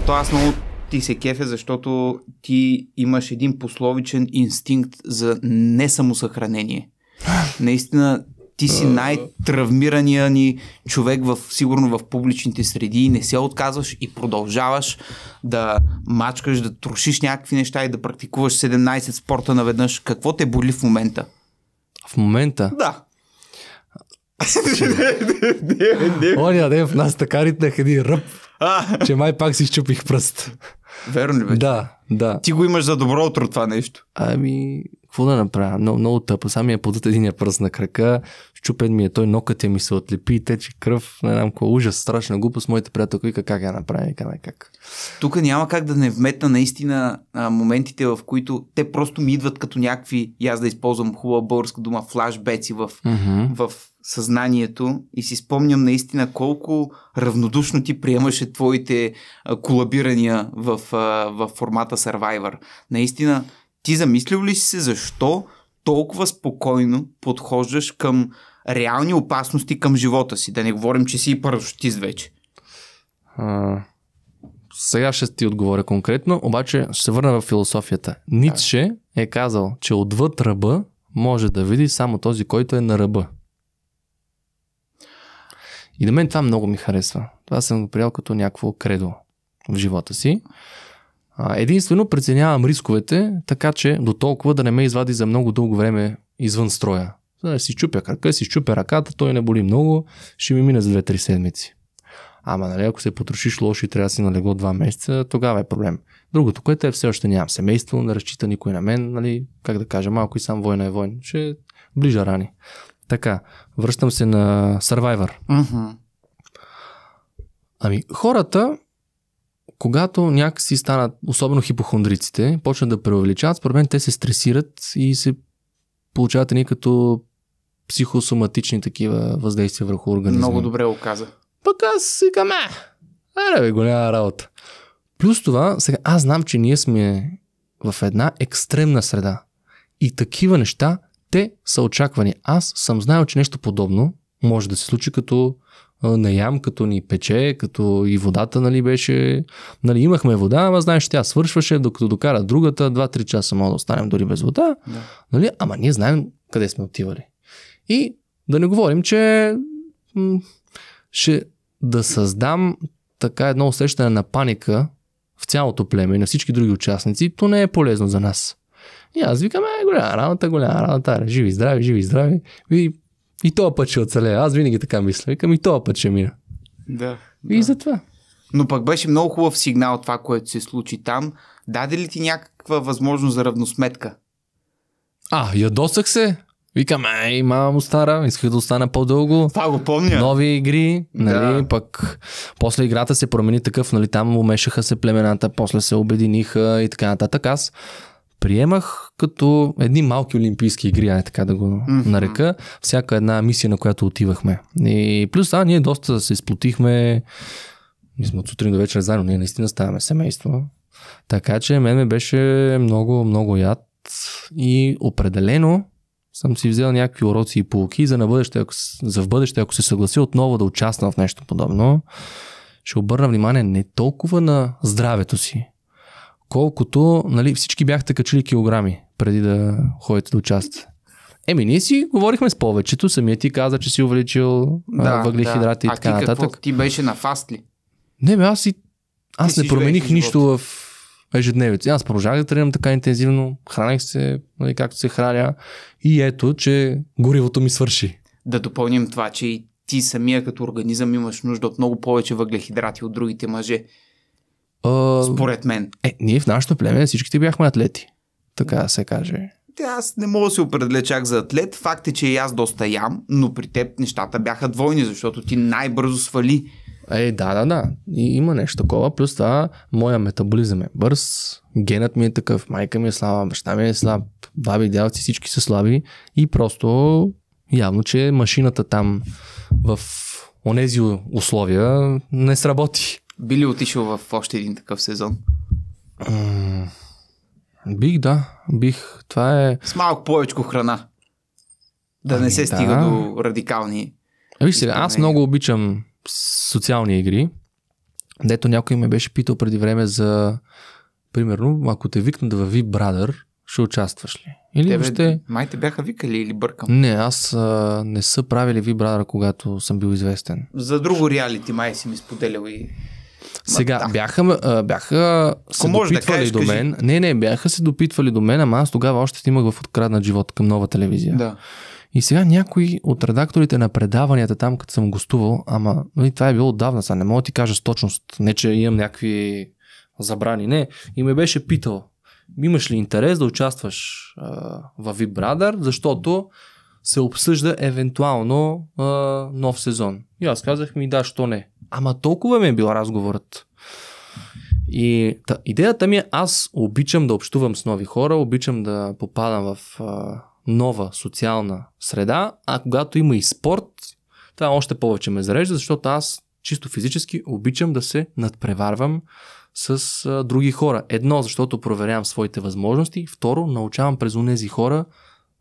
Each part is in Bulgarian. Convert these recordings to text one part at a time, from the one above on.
Като аз много ти се кефе, защото ти имаш един пословичен инстинкт за несамосъхранение. Наистина, ти си най-травмирания ни човек в, сигурно в публичните среди, не се отказваш и продължаваш да мачкаш, да трошиш някакви неща и да практикуваш 17 спорта наведнъж. Какво те боли в момента? В момента? Да. Оня ден в нас така ритнах един ръб, че май пак си щупих пръст. Верно ли беше? Да, да. Ти го имаш за добро утро това нещо. Ами, какво да направя? Много, много тъпо. Сам ми е подът един пръст на крака, щупен ми е той, нокътя е ми се отлепи, тече кръв, не знам какво, ужас, страшна глупост. Моите приятелки вика как я направя, как, как. Тук няма как да не вметна наистина а, моментите, в които те просто ми идват като някакви, и аз да използвам хубава българска дума, флашбеци в, mm-hmm. в съзнанието и си спомням наистина колко равнодушно ти приемаше твоите колабирания в, в формата Survivor. Наистина ти замислил ли си се защо толкова спокойно подхождаш към реални опасности към живота си? Да не говорим, че си и парашутист вече. А, сега ще ти отговоря конкретно, обаче ще се върна в философията. Ницше е казал, че отвъд ръба може да види само този, който е на ръба. И на мен това много ми харесва. Това съм го приел като някакво кредо в живота си. Единствено преценявам рисковете, така че до толкова да не ме извади за много дълго време извън строя. Да си чупя крака, си чупя ръката, той не боли много, ще ми мине за 2-3 седмици. Ама, нали, ако се потрошиш лошо и трябва да си налегло 2 месеца, тогава е проблем. Другото, което е все още нямам семейство, не разчита никой на мен, нали, как да кажа, малко и сам война е война. Ще ближа рани. Така, връщам се на Survivor. Mm-hmm. Ами, хората когато някакси станат, особено хипохондриците, почнат да преувеличават, според мен те се стресират и се получават ни като психосоматични такива въздействия върху организма. Много добре го каза. Пък аз си каме. Аре бе, голяма работа. Плюс това, сега аз знам, че ние сме в една екстремна среда. И такива неща, те са очаквани. Аз съм знаел, че нещо подобно може да се случи като наям, като ни пече, като и водата, нали, беше... Нали, имахме вода, ама знаеш, тя свършваше, докато докара другата, 2-3 часа мога да останем дори без вода. Да. Нали, ама ние знаем къде сме отивали. И да не говорим, че ще да създам така едно усещане на паника в цялото племе и на всички други участници, то не е полезно за нас. И аз викам, е, голяма работа, голяма работа, живи, здрави, живи, здрави. И и този път ще оцелея. Аз винаги така мисля. Викам и този път ще мина. Да. И да. затова. Но пък беше много хубав сигнал това, което се случи там. Даде ли ти някаква възможност за равносметка? А, ядосах се. Викам, ей, мама му стара, исках да остана по-дълго. Това го помня. Нови игри, нали, да. пък после играта се промени такъв, нали, там умешаха се племената, после се обединиха и така нататък. Аз приемах като едни малки олимпийски игри, ай така да го mm-hmm. нарека, всяка една мисия, на която отивахме. И плюс, а, ние доста се изплотихме, ние сме от сутрин до вечер заедно, ние наистина ставаме семейство. Така че мен ме беше много, много яд и определено съм си взел някакви уроци и полуки за, на бъдеще, ако, за в бъдеще, ако се съгласи отново да участвам в нещо подобно, ще обърна внимание не толкова на здравето си, колкото нали, всички бяхте качили килограми преди да ходите да участвате. Еми, ние си говорихме с повечето. Самия ти каза, че си увеличил да, въглехидрати да. и така а ти нататък. Какво? Ти беше на фаст ли? Не, бе, аз, и... аз не промених нищо в ежедневието. Аз продължавах да тренирам така интензивно, хранех се, нали, както се храня и ето, че горивото ми свърши. Да допълним това, че и ти самия като организъм имаш нужда от много повече въглехидрати от другите мъже. А... Според мен. Е, ние в нашото племе всичките бяхме атлети, така да се каже. Аз не мога да се определя чак за атлет. Факт е, че и аз доста ям, но при теб нещата бяха двойни, защото ти най-бързо свали. Е, да, да, да. И, има нещо такова. Плюс това, моя метаболизъм е бърз, генът ми е такъв, майка ми е слаба, баща ми е слаб, баби, дядовци, всички са слаби и просто явно, че машината там в онези условия не сработи. Би ли отишъл в още един такъв сезон? Mm, бих, да. Бих. Това е... С малко повече храна. Да ами, не се да. стига до радикални... А, виж сега, аз много обичам социални игри, дето някой ме беше питал преди време за... Примерно, ако те викнат във Ви Брадър, ще участваш ли? Или Тебе, въобще... Май те бяха викали или бъркам? Не, аз а, не са правили Ви Брадър, когато съм бил известен. За друго реалити май си ми споделял и сега, да. бяха, бяха се може допитвали да кажеш, до мен. Кажи. Не, не, бяха се допитвали до мен, ама аз тогава още снимах в откраднат живот към нова телевизия. Да. И сега някой от редакторите на предаванията там, като съм гостувал, ама и нали, това е било отдавна, сега не мога да ти кажа с точност, не че имам някакви забрани, не. И ме беше питал, имаш ли интерес да участваш а, в Big Brother, защото се обсъжда евентуално а, нов сезон. И аз казах ми, да, що не. Ама толкова ми е бил разговорът. И та, идеята ми е, аз обичам да общувам с нови хора, обичам да попадам в а, нова социална среда, а когато има и спорт, това още повече ме зарежда, защото аз чисто физически обичам да се надпреварвам с а, други хора. Едно, защото проверявам своите възможности, второ, научавам през онези хора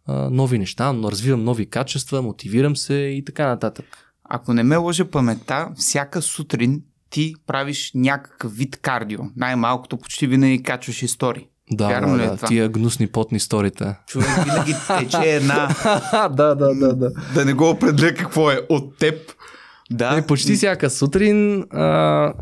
а, нови неща, но развивам нови качества, мотивирам се и така нататък ако не ме лъже паметта, всяка сутрин ти правиш някакъв вид кардио. Най-малкото почти винаги качваш истории. Да, да, е да, тия гнусни потни сторите. Човек винаги тече една... да, да, да, да. Да не го определя какво е от теб. Да. Не, почти всяка сутрин а,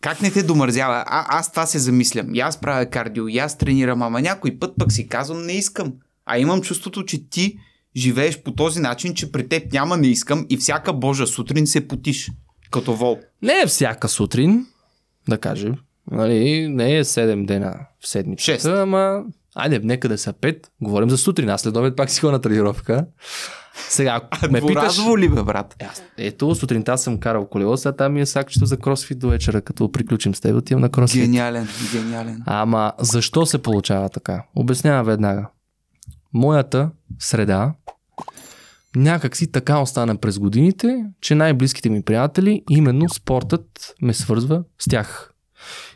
как не те домързява? А, аз това се замислям. И аз правя кардио, и аз тренирам, ама някой път пък си казвам не искам. А имам чувството, че ти живееш по този начин, че при теб няма не искам и всяка божа сутрин се потиш като вол. Не е всяка сутрин, да кажем. Нали, не е 7 дена в седмицата, 6. ама айде, нека да са 5. Говорим за сутрин, аз след обед пак си ходя на тренировка. Сега, ако а, ме питаш... ли бе, брат? Е, аз, ето, сутринта съм карал колело, сега там ми е сакчето за кросфит до вечера, като приключим с теб, отивам на кросфит. Гениален, гениален. Ама защо се получава така? Обяснявам веднага. Моята среда някак си така остана през годините, че най-близките ми приятели, именно спортът ме свързва с тях.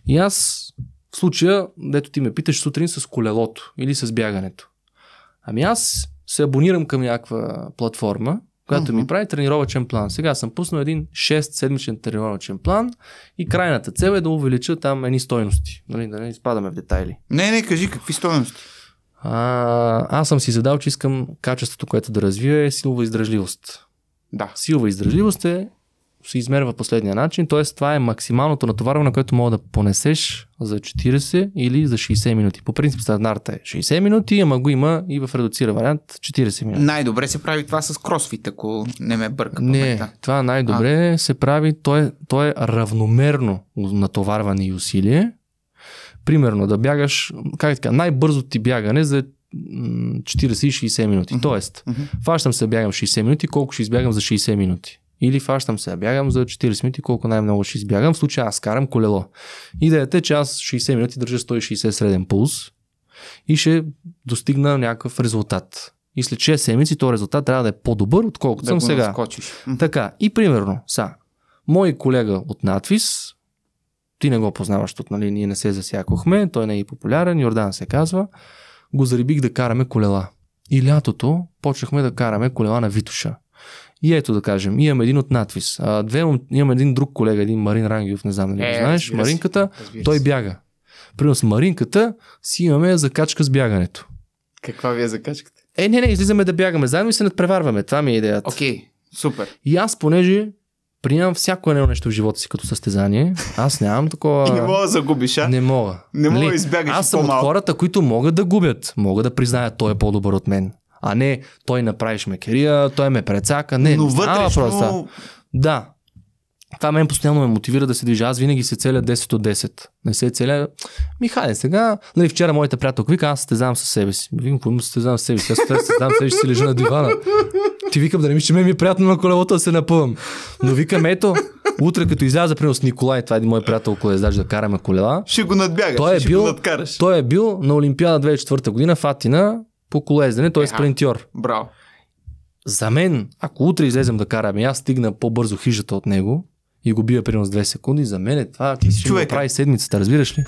И аз в случая, дето ти ме питаш сутрин с колелото или с бягането. Ами аз се абонирам към някаква платформа, която uh-huh. ми прави тренировачен план. Сега съм пуснал един 6-седмичен тренировачен план и крайната цел е да увелича там едни стойности. Нали, да не изпадаме в детайли. Не, не, кажи какви стойности. А, аз съм си задал, че искам качеството, което да развия е силова издръжливост. Да. Силова издръжливост е, се измерва последния начин, т.е. това е максималното натоварване, което мога да понесеш за 40 или за 60 минути. По принцип стандарта е 60 минути, ама го има и в редуциран вариант 40 минути. Най-добре се прави това с кросфит, ако не ме бърка Не, момента. това най-добре а. се прави, то е, то е равномерно натоварване и усилие, примерно да бягаш, как така, най бързо ти бягане за 40-60 минути. Uh-huh. Тоест, uh-huh. фащам се да бягам 60 минути, колко ще избягам за 60 минути. Или фащам се да бягам за 40 минути, колко най-много ще избягам. В случая аз карам колело. Идеята е, че аз 60 минути държа 160 среден пулс и ще достигна някакъв резултат. И след 6 седмици този резултат трябва да е по-добър, отколкото да съм сега. Наскочиш. Така, и примерно, са, мой колега от Натвис, ти не го познаваш, защото нали, ние не се засякохме, той не е и популярен, Йордан се казва, го зарибих да караме колела. И лятото почнахме да караме колела на Витуша. И ето да кажем, имам един от надвис. А, две, имам един друг колега, един Марин Рангиов, не знам дали е, знаеш, Маринката, си, той бяга. Примерно с Маринката си имаме закачка с бягането. Каква ви е закачката? Е, не, не, излизаме да бягаме заедно и се надпреварваме. Това ми е идеята. Окей, okay, супер. И аз, понеже приемам всяко едно нещо в живота си като състезание. Аз нямам такова. И не мога да загубиш, а? Не мога. Не мога да нали? избягаш. Аз съм по-малко. от хората, които могат да губят. Мога да признаят, той е по-добър от мен. А не, той направиш мекерия, той ме прецака. Не, Но вътрешно... Просто. Да, това мен постоянно ме мотивира да се движа. Аз винаги се целя 10 от 10. Не се целя. ми хайде сега, нали, вчера моята приятелка вика, аз състезавам със себе си. Викам, какво състезавам със себе си? Аз се със себе си, си лежа на дивана. Ти викам да не мисля, че ме ми е приятно на колелото да се напъвам. Но викам, ето, утре като изляза, примерно с Николай, това е един мой приятел, който е да караме колела. Ще го надбягаш, той е ще бил, го надкараш. Той е бил на Олимпиада 2004 година в Атина по колездене, той е, е спринтьор. Браво. За мен, ако утре излезем да караме, аз стигна по-бързо хижата от него, и го бия примерно с 2 секунди, за мен е това ти си човек. прави седмицата, разбираш ли?